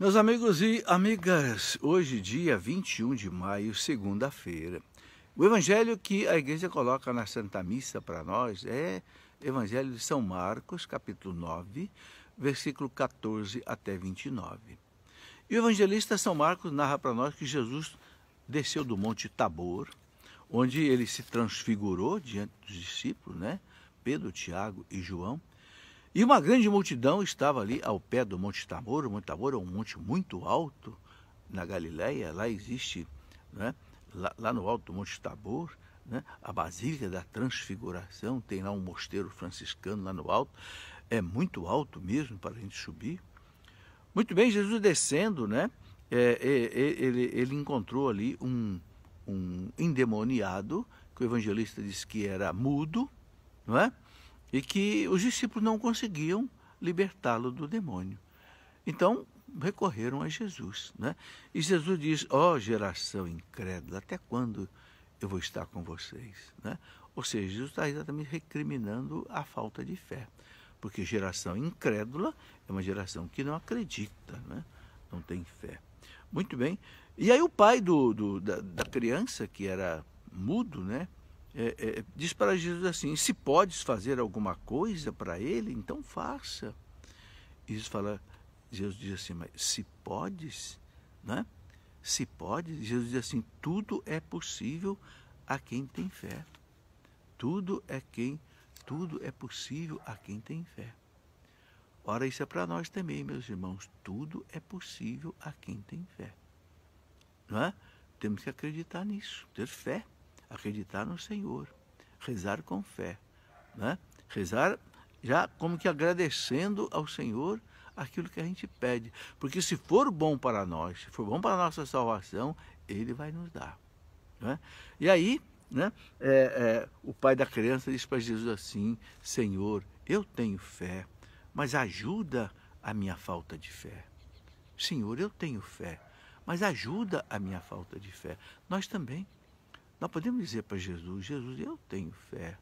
Meus amigos e amigas, hoje, dia 21 de maio, segunda-feira, o evangelho que a igreja coloca na Santa Missa para nós é Evangelho de São Marcos, capítulo 9, versículo 14 até 29. E o evangelista São Marcos narra para nós que Jesus desceu do monte Tabor, onde ele se transfigurou diante dos discípulos, né? Pedro, Tiago e João, e uma grande multidão estava ali ao pé do Monte Tabor. O Monte Tabor é um monte muito alto na Galiléia. Lá existe, né, lá, lá, no alto do Monte Tabor, né, a Basílica da Transfiguração. Tem lá um mosteiro franciscano lá no alto. É muito alto mesmo para a gente subir. Muito bem, Jesus descendo, né? É, é, é ele, ele encontrou ali um, um endemoniado, que o evangelista diz que era mudo, não é? e que os discípulos não conseguiam libertá-lo do demônio. Então, recorreram a Jesus. Né? E Jesus diz: Ó oh, geração incrédula, até quando eu vou estar com vocês? Né? Ou seja, Jesus está exatamente recriminando a falta de fé. Porque geração incrédula é uma geração que não acredita, né? não tem fé. Muito bem. E aí o pai do, do da, da criança, que era mudo, né? é, é, diz para Jesus assim: se podes fazer alguma coisa para ele, então faça. Jesus fala, Jesus diz assim: mas se podes, né? Se podes, Jesus diz assim: tudo é possível a quem tem fé. Tudo é quem, tudo é possível a quem tem fé. Ora, isso é para nós também, meus irmãos. Tudo é possível a quem tem fé. Não é? Temos que acreditar nisso, ter fé acreditar no Senhor, rezar com fé, né? rezar já como que agradecendo ao Senhor aquilo que a gente pede, porque se for bom para nós, se for bom para a nossa salvação, Ele vai nos dar. Né? E aí, né, é, é, o pai da criança diz para Jesus assim: Senhor, eu tenho fé, mas ajuda a minha falta de fé. Senhor, eu tenho fé, mas ajuda a minha falta de fé. Nós também nós podemos dizer para Jesus: Jesus, eu tenho fé,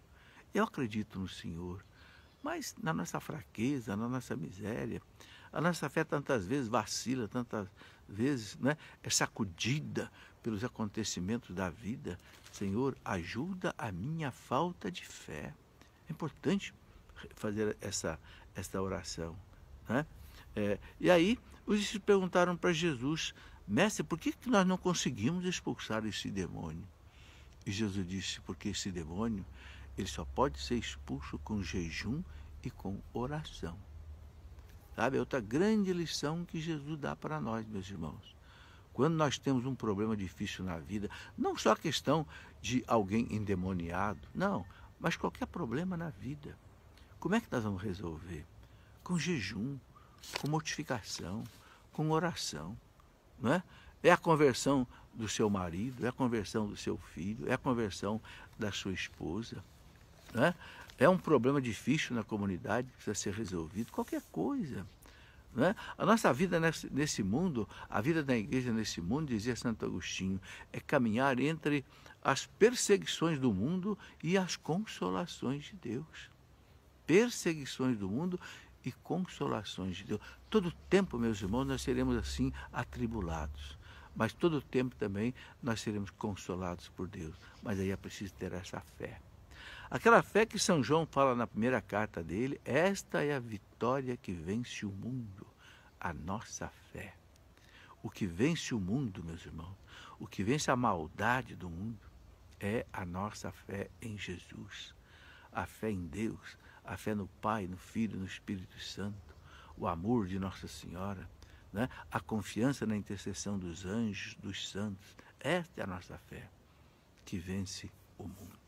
eu acredito no Senhor, mas na nossa fraqueza, na nossa miséria, a nossa fé tantas vezes vacila, tantas vezes né, é sacudida pelos acontecimentos da vida. Senhor, ajuda a minha falta de fé. É importante fazer essa, essa oração. Né? É, e aí, os discípulos perguntaram para Jesus: Mestre, por que, que nós não conseguimos expulsar esse demônio? E Jesus disse: porque esse demônio, ele só pode ser expulso com jejum e com oração. Sabe, é outra grande lição que Jesus dá para nós, meus irmãos. Quando nós temos um problema difícil na vida, não só a questão de alguém endemoniado, não, mas qualquer problema na vida. Como é que nós vamos resolver? Com jejum, com mortificação, com oração, não é? É a conversão do seu marido, é a conversão do seu filho, é a conversão da sua esposa. Né? É um problema difícil na comunidade que precisa ser resolvido, qualquer coisa. Né? A nossa vida nesse, nesse, mundo, a vida da igreja nesse mundo, dizia Santo Agostinho, é caminhar entre as perseguições do mundo e as consolações de Deus. Perseguições do mundo e consolações de Deus. Todo tempo, meus irmãos, nós seremos assim atribulados mas todo o tempo também nós seremos consolados por Deus. Mas aí é preciso ter essa fé. Aquela fé que São João fala na primeira carta dele, esta é a vitória que vence o mundo, a nossa fé. O que vence o mundo, meus irmãos, o que vence a maldade do mundo é a nossa fé em Jesus, a fé em Deus, a fé no Pai, no Filho, no Espírito Santo, o amor de Nossa Senhora, né? a confiança na intercessão dos anjos, dos santos. Esta é a nossa fé que vence o mundo.